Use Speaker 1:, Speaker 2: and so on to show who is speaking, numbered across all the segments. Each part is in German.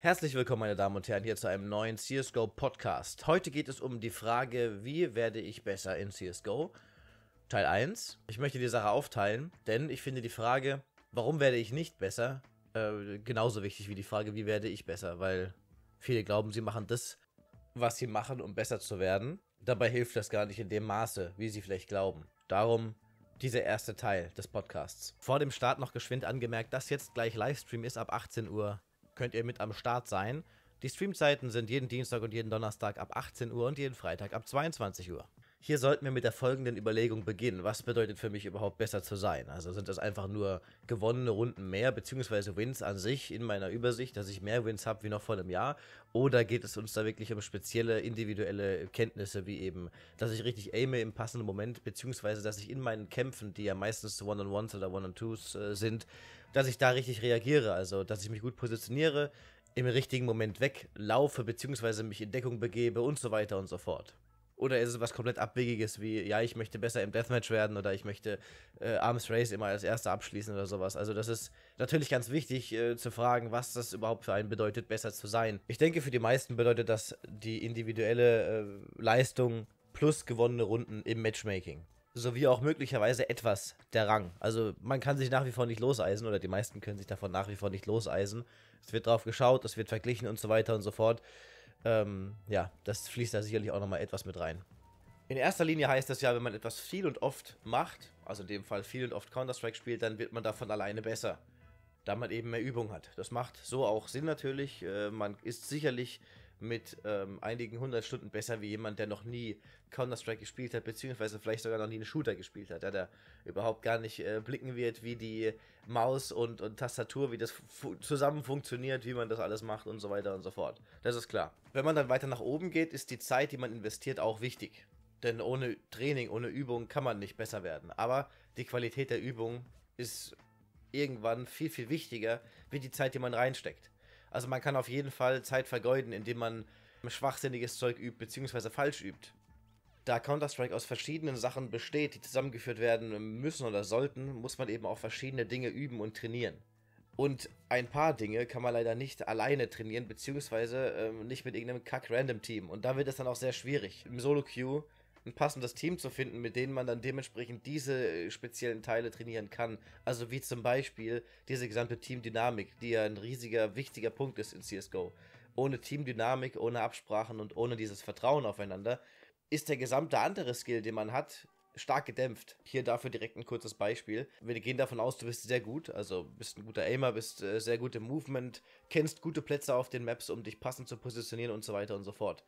Speaker 1: Herzlich willkommen, meine Damen und Herren, hier zu einem neuen CSGO Podcast. Heute geht es um die Frage, wie werde ich besser in CSGO? Teil 1. Ich möchte die Sache aufteilen, denn ich finde die Frage, warum werde ich nicht besser, äh, genauso wichtig wie die Frage, wie werde ich besser, weil viele glauben, sie machen das, was sie machen, um besser zu werden. Dabei hilft das gar nicht in dem Maße, wie sie vielleicht glauben. Darum dieser erste Teil des Podcasts. Vor dem Start noch geschwind angemerkt, dass jetzt gleich Livestream ist ab 18 Uhr könnt ihr mit am Start sein. Die Streamzeiten sind jeden Dienstag und jeden Donnerstag ab 18 Uhr und jeden Freitag ab 22 Uhr. Hier sollten wir mit der folgenden Überlegung beginnen. Was bedeutet für mich überhaupt besser zu sein? Also sind das einfach nur gewonnene Runden mehr, beziehungsweise Wins an sich in meiner Übersicht, dass ich mehr Wins habe wie noch vor einem Jahr? Oder geht es uns da wirklich um spezielle individuelle Kenntnisse, wie eben, dass ich richtig aime im passenden Moment, beziehungsweise dass ich in meinen Kämpfen, die ja meistens One-on-Ones oder One-on-Twos äh, sind, dass ich da richtig reagiere. Also, dass ich mich gut positioniere, im richtigen Moment weglaufe, beziehungsweise mich in Deckung begebe und so weiter und so fort. Oder ist es was komplett Abwegiges wie, ja, ich möchte besser im Deathmatch werden oder ich möchte äh, Arms Race immer als Erster abschließen oder sowas. Also das ist natürlich ganz wichtig äh, zu fragen, was das überhaupt für einen bedeutet, besser zu sein. Ich denke, für die meisten bedeutet das die individuelle äh, Leistung plus gewonnene Runden im Matchmaking sowie auch möglicherweise etwas der Rang. Also man kann sich nach wie vor nicht loseisen oder die meisten können sich davon nach wie vor nicht loseisen. Es wird drauf geschaut, es wird verglichen und so weiter und so fort. Ähm, ja, das fließt da sicherlich auch nochmal etwas mit rein. In erster Linie heißt das ja, wenn man etwas viel und oft macht, also in dem Fall viel und oft Counter-Strike spielt, dann wird man davon alleine besser, da man eben mehr Übung hat. Das macht so auch Sinn natürlich. Äh, man ist sicherlich mit ähm, einigen hundert Stunden besser wie jemand, der noch nie Counter-Strike gespielt hat, beziehungsweise vielleicht sogar noch nie einen Shooter gespielt hat, der überhaupt gar nicht äh, blicken wird, wie die Maus und, und Tastatur, wie das fu zusammen funktioniert, wie man das alles macht und so weiter und so fort. Das ist klar. Wenn man dann weiter nach oben geht, ist die Zeit, die man investiert, auch wichtig. Denn ohne Training, ohne Übung kann man nicht besser werden. Aber die Qualität der Übung ist irgendwann viel, viel wichtiger, wie die Zeit, die man reinsteckt. Also man kann auf jeden Fall Zeit vergeuden, indem man schwachsinniges Zeug übt bzw. falsch übt. Da Counter-Strike aus verschiedenen Sachen besteht, die zusammengeführt werden müssen oder sollten, muss man eben auch verschiedene Dinge üben und trainieren. Und ein paar Dinge kann man leider nicht alleine trainieren, beziehungsweise ähm, nicht mit irgendeinem Kack-Random-Team. Und da wird es dann auch sehr schwierig. Im Solo-Queue ein passendes Team zu finden, mit denen man dann dementsprechend diese äh, speziellen Teile trainieren kann. Also wie zum Beispiel diese gesamte Teamdynamik, die ja ein riesiger, wichtiger Punkt ist in CSGO. Ohne Teamdynamik, ohne Absprachen und ohne dieses Vertrauen aufeinander ist der gesamte andere Skill, den man hat, stark gedämpft. Hier dafür direkt ein kurzes Beispiel. Wir gehen davon aus, du bist sehr gut, also bist ein guter Aimer, bist äh, sehr gut im Movement, kennst gute Plätze auf den Maps, um dich passend zu positionieren und so weiter und so fort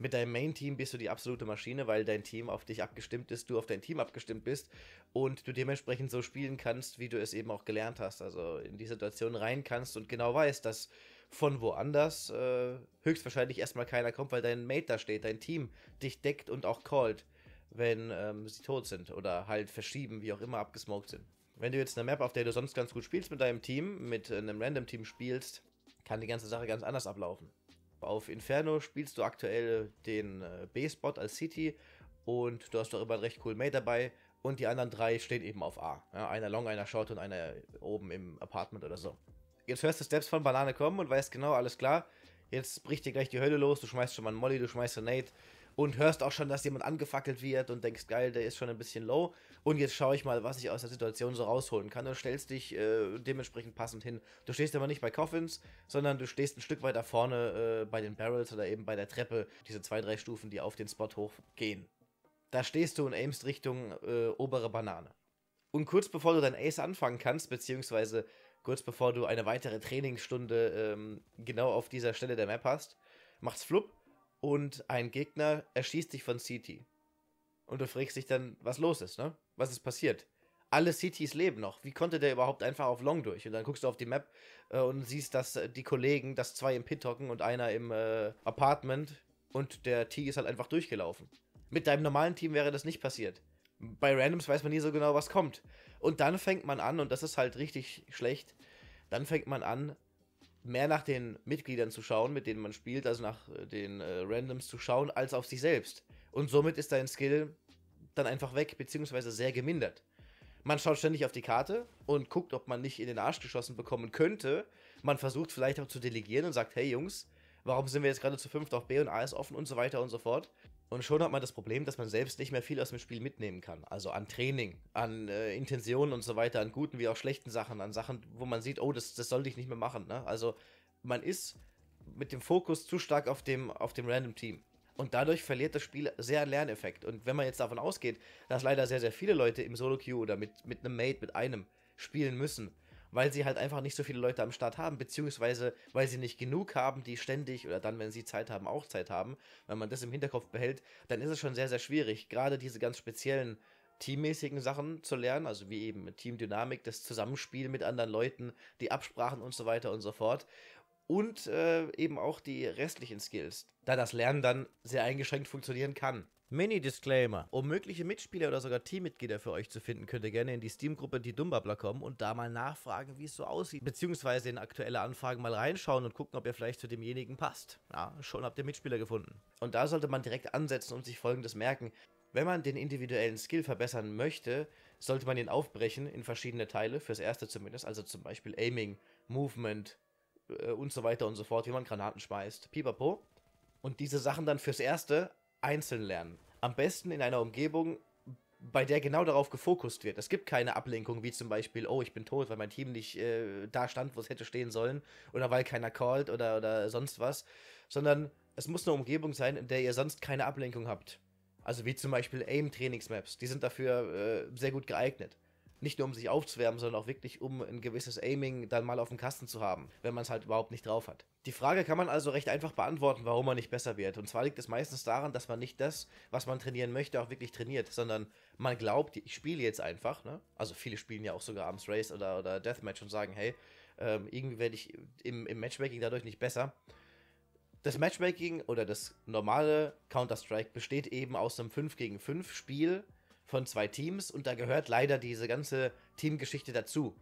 Speaker 1: mit deinem Main-Team bist du die absolute Maschine, weil dein Team auf dich abgestimmt ist, du auf dein Team abgestimmt bist und du dementsprechend so spielen kannst, wie du es eben auch gelernt hast. Also in die Situation rein kannst und genau weißt, dass von woanders äh, höchstwahrscheinlich erstmal keiner kommt, weil dein Mate da steht, dein Team dich deckt und auch callt, wenn ähm, sie tot sind oder halt verschieben, wie auch immer abgesmoked sind. Wenn du jetzt eine Map, auf der du sonst ganz gut spielst mit deinem Team, mit einem Random-Team spielst, kann die ganze Sache ganz anders ablaufen. Auf Inferno spielst du aktuell den äh, B-Spot als City und du hast doch immer einen recht coolen Mate dabei und die anderen drei stehen eben auf A. Ja, einer Long, einer Short und einer oben im Apartment oder so. Jetzt hörst du Steps von Banane kommen und weißt genau, alles klar, jetzt bricht dir gleich die Hölle los, du schmeißt schon mal einen Molly, du schmeißt einen Nate und hörst auch schon, dass jemand angefackelt wird und denkst, geil, der ist schon ein bisschen low und jetzt schaue ich mal, was ich aus der Situation so rausholen kann und stellst dich äh, dementsprechend passend hin. Du stehst aber nicht bei Coffins, sondern du stehst ein Stück weiter vorne äh, bei den Barrels oder eben bei der Treppe, diese zwei, drei Stufen, die auf den Spot hochgehen. Da stehst du und aimst Richtung äh, obere Banane. Und kurz bevor du dein Ace anfangen kannst, beziehungsweise kurz bevor du eine weitere Trainingsstunde ähm, genau auf dieser Stelle der Map hast, macht's flupp und ein Gegner erschießt dich von CT. Und du fragst dich dann, was los ist, ne? Was ist passiert? Alle Cities leben noch. Wie konnte der überhaupt einfach auf Long durch? Und dann guckst du auf die Map äh, und siehst, dass äh, die Kollegen, dass zwei im Pit hocken und einer im äh, Apartment und der T ist halt einfach durchgelaufen. Mit deinem normalen Team wäre das nicht passiert. Bei Randoms weiß man nie so genau, was kommt. Und dann fängt man an, und das ist halt richtig schlecht, dann fängt man an, mehr nach den Mitgliedern zu schauen, mit denen man spielt, also nach äh, den äh, Randoms zu schauen, als auf sich selbst. Und somit ist dein Skill dann einfach weg, beziehungsweise sehr gemindert. Man schaut ständig auf die Karte und guckt, ob man nicht in den Arsch geschossen bekommen könnte. Man versucht vielleicht auch zu delegieren und sagt, hey Jungs, warum sind wir jetzt gerade zu fünft auf B und A ist offen und so weiter und so fort. Und schon hat man das Problem, dass man selbst nicht mehr viel aus dem Spiel mitnehmen kann. Also an Training, an äh, Intentionen und so weiter, an guten wie auch schlechten Sachen, an Sachen, wo man sieht, oh, das, das sollte ich nicht mehr machen. Ne? Also man ist mit dem Fokus zu stark auf dem, auf dem Random Team. Und dadurch verliert das Spiel sehr einen Lerneffekt. Und wenn man jetzt davon ausgeht, dass leider sehr, sehr viele Leute im Solo-Queue oder mit, mit einem Mate, mit einem spielen müssen, weil sie halt einfach nicht so viele Leute am Start haben, beziehungsweise weil sie nicht genug haben, die ständig oder dann, wenn sie Zeit haben, auch Zeit haben. Wenn man das im Hinterkopf behält, dann ist es schon sehr, sehr schwierig, gerade diese ganz speziellen teammäßigen Sachen zu lernen, also wie eben Teamdynamik, das Zusammenspiel mit anderen Leuten, die Absprachen und so weiter und so fort und äh, eben auch die restlichen Skills, da das Lernen dann sehr eingeschränkt funktionieren kann. Mini-Disclaimer. Um mögliche Mitspieler oder sogar Teammitglieder für euch zu finden, könnt ihr gerne in die Steam-Gruppe Die Dumbbabler kommen und da mal nachfragen, wie es so aussieht. Beziehungsweise in aktuelle Anfragen mal reinschauen und gucken, ob ihr vielleicht zu demjenigen passt. Ja, schon habt ihr Mitspieler gefunden. Und da sollte man direkt ansetzen und sich folgendes merken. Wenn man den individuellen Skill verbessern möchte, sollte man ihn aufbrechen in verschiedene Teile, fürs erste zumindest, also zum Beispiel Aiming, Movement, äh, und so weiter und so fort, wie man Granaten schmeißt, pipapo. Und diese Sachen dann fürs Erste einzeln lernen. Am besten in einer Umgebung, bei der genau darauf gefokust wird. Es gibt keine Ablenkung, wie zum Beispiel, oh, ich bin tot, weil mein Team nicht äh, da stand, wo es hätte stehen sollen, oder weil keiner called oder, oder sonst was, sondern es muss eine Umgebung sein, in der ihr sonst keine Ablenkung habt. Also wie zum Beispiel Aim-Trainingsmaps, die sind dafür äh, sehr gut geeignet nicht nur um sich aufzuwärmen, sondern auch wirklich um ein gewisses Aiming dann mal auf dem Kasten zu haben, wenn man es halt überhaupt nicht drauf hat. Die Frage kann man also recht einfach beantworten, warum man nicht besser wird. Und zwar liegt es meistens daran, dass man nicht das, was man trainieren möchte, auch wirklich trainiert, sondern man glaubt, ich spiele jetzt einfach. Ne? Also viele spielen ja auch sogar Arms Race oder, oder Deathmatch und sagen, hey, ähm, irgendwie werde ich im, im Matchmaking dadurch nicht besser das Matchmaking oder das normale Counter-Strike besteht eben aus einem 5 gegen 5 Spiel von zwei Teams und da gehört leider diese ganze Teamgeschichte dazu.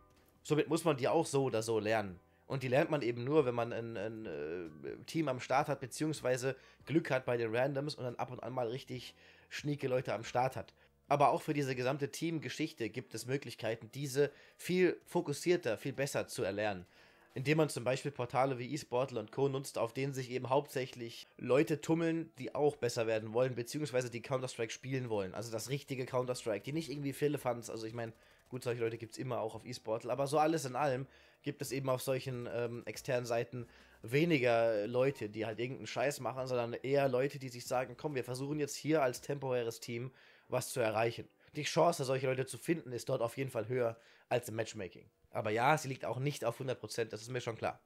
Speaker 1: Somit muss man die auch so oder so lernen. Und die lernt man eben nur, wenn man ein, ein äh, Team am Start hat, beziehungsweise Glück hat bei den Randoms und dann ab und an mal richtig schnieke Leute am Start hat. Aber auch für diese gesamte Teamgeschichte gibt es Möglichkeiten, diese viel fokussierter, viel besser zu erlernen indem man zum Beispiel Portale wie eSportler und Co. nutzt, auf denen sich eben hauptsächlich Leute tummeln, die auch besser werden wollen, beziehungsweise die Counter-Strike spielen wollen. Also das richtige Counter-Strike, die nicht irgendwie Fans. Also ich meine, gut, solche Leute gibt es immer auch auf eSportler, aber so alles in allem gibt es eben auf solchen ähm, externen Seiten weniger Leute, die halt irgendeinen Scheiß machen, sondern eher Leute, die sich sagen, komm, wir versuchen jetzt hier als temporäres Team was zu erreichen. Die Chance, solche Leute zu finden, ist dort auf jeden Fall höher als im Matchmaking. Aber ja, sie liegt auch nicht auf 100%, das ist mir schon klar.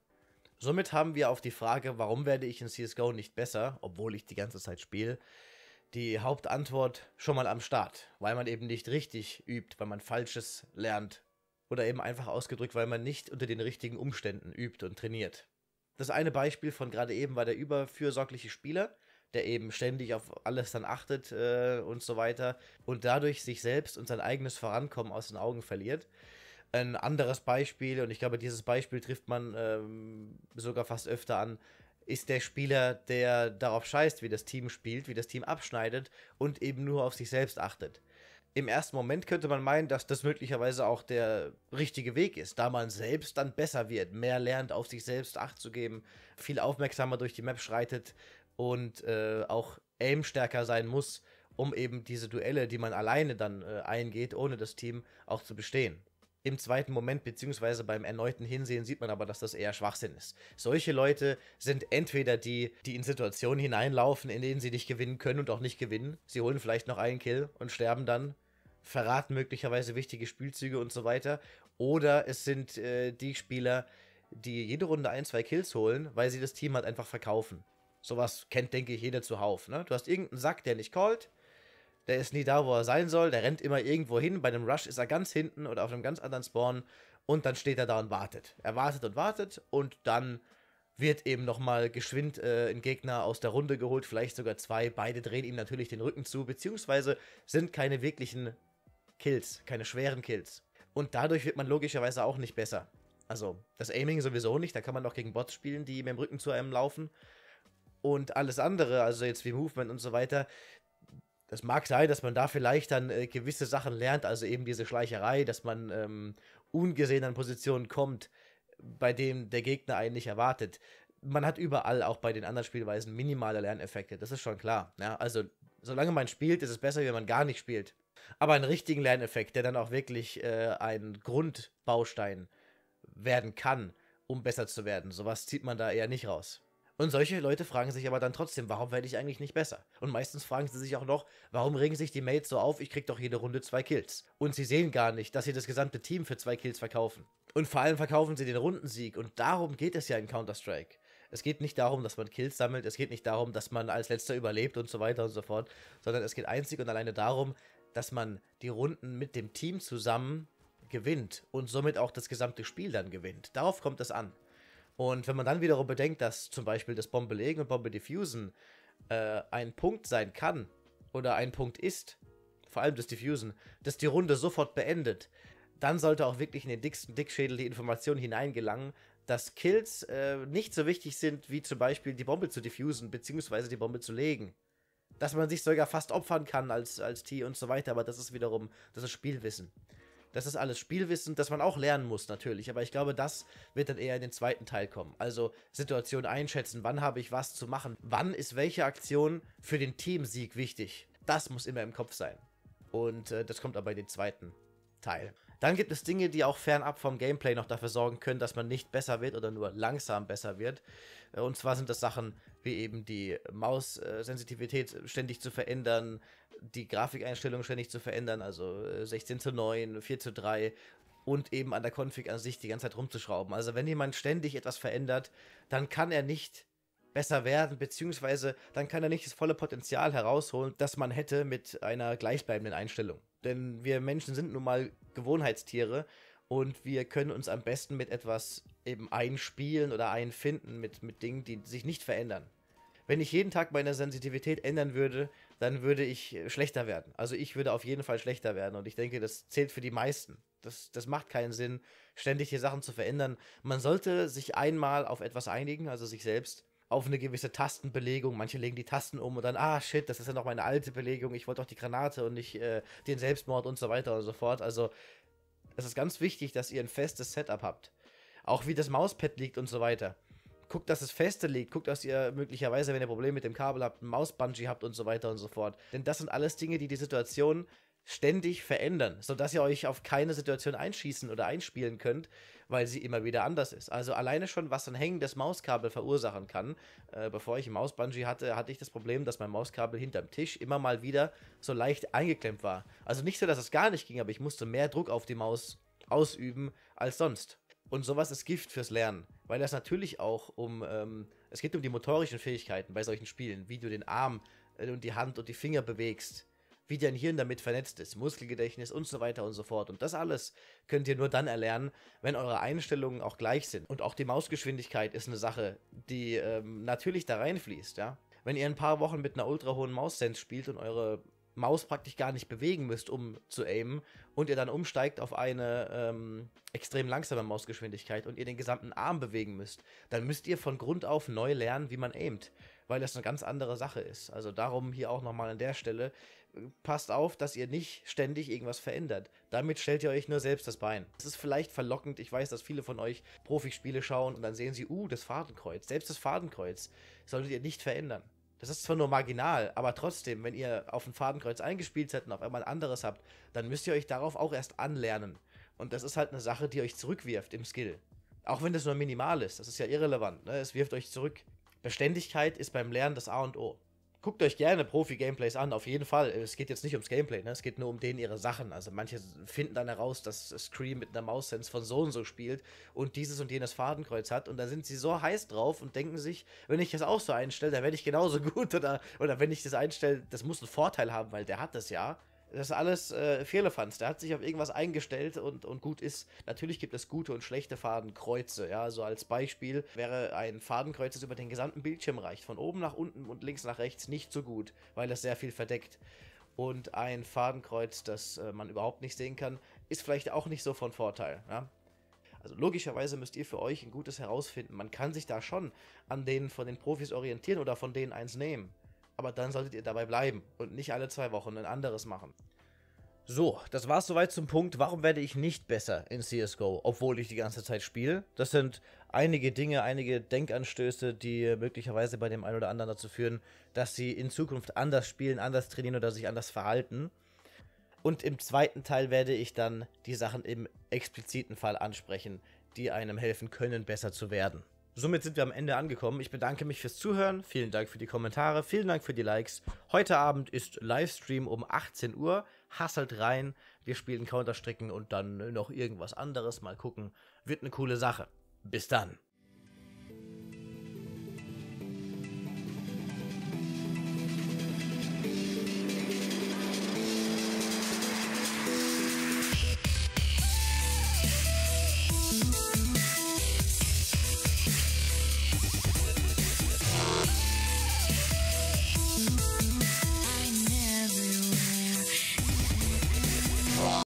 Speaker 1: Somit haben wir auf die Frage, warum werde ich in CSGO nicht besser, obwohl ich die ganze Zeit spiele, die Hauptantwort schon mal am Start. Weil man eben nicht richtig übt, weil man Falsches lernt. Oder eben einfach ausgedrückt, weil man nicht unter den richtigen Umständen übt und trainiert. Das eine Beispiel von gerade eben war der überfürsorgliche Spieler, der eben ständig auf alles dann achtet äh, und so weiter und dadurch sich selbst und sein eigenes Vorankommen aus den Augen verliert ein anderes Beispiel, und ich glaube, dieses Beispiel trifft man ähm, sogar fast öfter an, ist der Spieler, der darauf scheißt, wie das Team spielt, wie das Team abschneidet und eben nur auf sich selbst achtet. Im ersten Moment könnte man meinen, dass das möglicherweise auch der richtige Weg ist, da man selbst dann besser wird, mehr lernt, auf sich selbst acht zu geben, viel aufmerksamer durch die Map schreitet und äh, auch aimstärker sein muss, um eben diese Duelle, die man alleine dann äh, eingeht, ohne das Team, auch zu bestehen im zweiten Moment beziehungsweise beim erneuten Hinsehen sieht man aber, dass das eher Schwachsinn ist. Solche Leute sind entweder die, die in Situationen hineinlaufen, in denen sie nicht gewinnen können und auch nicht gewinnen. Sie holen vielleicht noch einen Kill und sterben dann, verraten möglicherweise wichtige Spielzüge und so weiter. Oder es sind äh, die Spieler, die jede Runde ein, zwei Kills holen, weil sie das Team halt einfach verkaufen. Sowas kennt, denke ich, jeder zuhauf. Ne? Du hast irgendeinen Sack, der nicht callt, der ist nie da, wo er sein soll. Der rennt immer irgendwo hin. Bei einem Rush ist er ganz hinten oder auf einem ganz anderen Spawn. Und dann steht er da und wartet. Er wartet und wartet. Und dann wird eben nochmal geschwind äh, ein Gegner aus der Runde geholt. Vielleicht sogar zwei. Beide drehen ihm natürlich den Rücken zu. Beziehungsweise sind keine wirklichen Kills. Keine schweren Kills. Und dadurch wird man logischerweise auch nicht besser. Also das Aiming sowieso nicht. Da kann man auch gegen Bots spielen, die mit dem Rücken zu einem laufen und alles andere, also jetzt wie Movement und so weiter, das mag sein, dass man da vielleicht dann äh, gewisse Sachen lernt, also eben diese Schleicherei, dass man ähm, ungesehen an Positionen kommt, bei dem der Gegner einen nicht erwartet. Man hat überall, auch bei den anderen Spielweisen, minimale Lerneffekte, das ist schon klar. Ja? Also, solange man spielt, ist es besser, wenn man gar nicht spielt. Aber einen richtigen Lerneffekt, der dann auch wirklich äh, ein Grundbaustein werden kann, um besser zu werden, sowas zieht man da eher nicht raus. Und solche Leute fragen sich aber dann trotzdem, warum werde ich eigentlich nicht besser? Und meistens fragen sie sich auch noch, warum regen sich die Mates so auf, ich krieg doch jede Runde zwei Kills. Und sie sehen gar nicht, dass sie das gesamte Team für zwei Kills verkaufen. Und vor allem verkaufen sie den Rundensieg und darum geht es ja in Counter-Strike. Es geht nicht darum, dass man Kills sammelt, es geht nicht darum, dass man als letzter überlebt und so weiter und so fort, sondern es geht einzig und alleine darum, dass man die Runden mit dem Team zusammen gewinnt und somit auch das gesamte Spiel dann gewinnt. Darauf kommt es an. Und wenn man dann wiederum bedenkt, dass zum Beispiel das Bombe legen und Bombe diffusen äh, ein Punkt sein kann oder ein Punkt ist, vor allem das Diffusen, das die Runde sofort beendet, dann sollte auch wirklich in den dicksten Dickschädel die Information hineingelangen, dass Kills äh, nicht so wichtig sind, wie zum Beispiel die Bombe zu diffusen, beziehungsweise die Bombe zu legen. Dass man sich sogar fast opfern kann als, als T und so weiter, aber das ist wiederum, das ist Spielwissen. Das ist alles Spielwissen, das man auch lernen muss natürlich, aber ich glaube, das wird dann eher in den zweiten Teil kommen. Also Situation einschätzen, wann habe ich was zu machen, wann ist welche Aktion für den Teamsieg wichtig. Das muss immer im Kopf sein. Und äh, das kommt aber in den zweiten Teil. Dann gibt es Dinge, die auch fernab vom Gameplay noch dafür sorgen können, dass man nicht besser wird oder nur langsam besser wird. Äh, und zwar sind das Sachen wie eben die Maus-Sensitivität äh, ständig zu verändern, die Grafikeinstellungen ständig zu verändern, also 16 äh, zu 9, 4 zu 3 und eben an der Config an sich die ganze Zeit rumzuschrauben. Also wenn jemand ständig etwas verändert, dann kann er nicht besser werden, beziehungsweise dann kann er nicht das volle Potenzial herausholen, das man hätte mit einer gleichbleibenden Einstellung. Denn wir Menschen sind nun mal Gewohnheitstiere und wir können uns am besten mit etwas eben einspielen oder einfinden, mit, mit Dingen, die sich nicht verändern wenn ich jeden Tag meine Sensitivität ändern würde, dann würde ich äh, schlechter werden. Also ich würde auf jeden Fall schlechter werden und ich denke, das zählt für die meisten. Das, das macht keinen Sinn, ständig hier Sachen zu verändern. Man sollte sich einmal auf etwas einigen, also sich selbst, auf eine gewisse Tastenbelegung. Manche legen die Tasten um und dann, ah shit, das ist ja noch meine alte Belegung, ich wollte doch die Granate und nicht äh, den Selbstmord und so weiter und so fort. Also es ist ganz wichtig, dass ihr ein festes Setup habt. Auch wie das Mauspad liegt und so weiter guckt, dass es feste liegt, guckt, dass ihr möglicherweise, wenn ihr Probleme mit dem Kabel habt, ein Mausbungee habt und so weiter und so fort. Denn das sind alles Dinge, die die Situation ständig verändern, sodass ihr euch auf keine Situation einschießen oder einspielen könnt, weil sie immer wieder anders ist. Also alleine schon, was ein hängendes Mauskabel verursachen kann. Äh, bevor ich ein Mausbungee hatte, hatte ich das Problem, dass mein Mauskabel hinterm Tisch immer mal wieder so leicht eingeklemmt war. Also nicht so, dass es gar nicht ging, aber ich musste mehr Druck auf die Maus ausüben als sonst. Und sowas ist Gift fürs Lernen, weil das natürlich auch um, ähm, es geht um die motorischen Fähigkeiten bei solchen Spielen, wie du den Arm äh, und die Hand und die Finger bewegst, wie dein Hirn damit vernetzt ist, Muskelgedächtnis und so weiter und so fort. Und das alles könnt ihr nur dann erlernen, wenn eure Einstellungen auch gleich sind. Und auch die Mausgeschwindigkeit ist eine Sache, die ähm, natürlich da reinfließt, ja. Wenn ihr ein paar Wochen mit einer ultra hohen Maussense spielt und eure Maus praktisch gar nicht bewegen müsst, um zu aimen, und ihr dann umsteigt auf eine ähm, extrem langsame Mausgeschwindigkeit und ihr den gesamten Arm bewegen müsst, dann müsst ihr von Grund auf neu lernen, wie man aimt, weil das eine ganz andere Sache ist. Also darum hier auch nochmal an der Stelle, passt auf, dass ihr nicht ständig irgendwas verändert. Damit stellt ihr euch nur selbst das Bein. Es ist vielleicht verlockend, ich weiß, dass viele von euch Profispiele schauen und dann sehen sie, uh, das Fadenkreuz. Selbst das Fadenkreuz solltet ihr nicht verändern. Das ist zwar nur marginal, aber trotzdem, wenn ihr auf ein Fadenkreuz eingespielt seid und auf einmal ein anderes habt, dann müsst ihr euch darauf auch erst anlernen. Und das ist halt eine Sache, die euch zurückwirft im Skill. Auch wenn das nur minimal ist, das ist ja irrelevant. Ne? Es wirft euch zurück. Beständigkeit ist beim Lernen das A und O guckt euch gerne Profi-Gameplays an, auf jeden Fall. Es geht jetzt nicht ums Gameplay, ne? es geht nur um denen ihre Sachen. Also manche finden dann heraus, dass Scream mit einer Maus-Sense von so und so spielt und dieses und jenes Fadenkreuz hat und da sind sie so heiß drauf und denken sich, wenn ich das auch so einstelle, dann werde ich genauso gut oder, oder wenn ich das einstelle, das muss einen Vorteil haben, weil der hat das ja das ist alles äh, Firlefanz. Der hat sich auf irgendwas eingestellt und, und gut ist. Natürlich gibt es gute und schlechte Fadenkreuze. Ja, so also als Beispiel wäre ein Fadenkreuz, das über den gesamten Bildschirm reicht, von oben nach unten und links nach rechts, nicht so gut, weil das sehr viel verdeckt. Und ein Fadenkreuz, das äh, man überhaupt nicht sehen kann, ist vielleicht auch nicht so von Vorteil. Ja? Also logischerweise müsst ihr für euch ein gutes herausfinden. Man kann sich da schon an denen von den Profis orientieren oder von denen eins nehmen aber dann solltet ihr dabei bleiben und nicht alle zwei Wochen ein anderes machen. So, das war es soweit zum Punkt, warum werde ich nicht besser in CSGO, obwohl ich die ganze Zeit spiele. Das sind einige Dinge, einige Denkanstöße, die möglicherweise bei dem einen oder anderen dazu führen, dass sie in Zukunft anders spielen, anders trainieren oder sich anders verhalten. Und im zweiten Teil werde ich dann die Sachen im expliziten Fall ansprechen, die einem helfen können, besser zu werden. Somit sind wir am Ende angekommen. Ich bedanke mich fürs Zuhören. Vielen Dank für die Kommentare. Vielen Dank für die Likes. Heute Abend ist Livestream um 18 Uhr. Hasselt rein. Wir spielen Counterstricken und dann noch irgendwas anderes. Mal gucken. Wird eine coole Sache. Bis dann.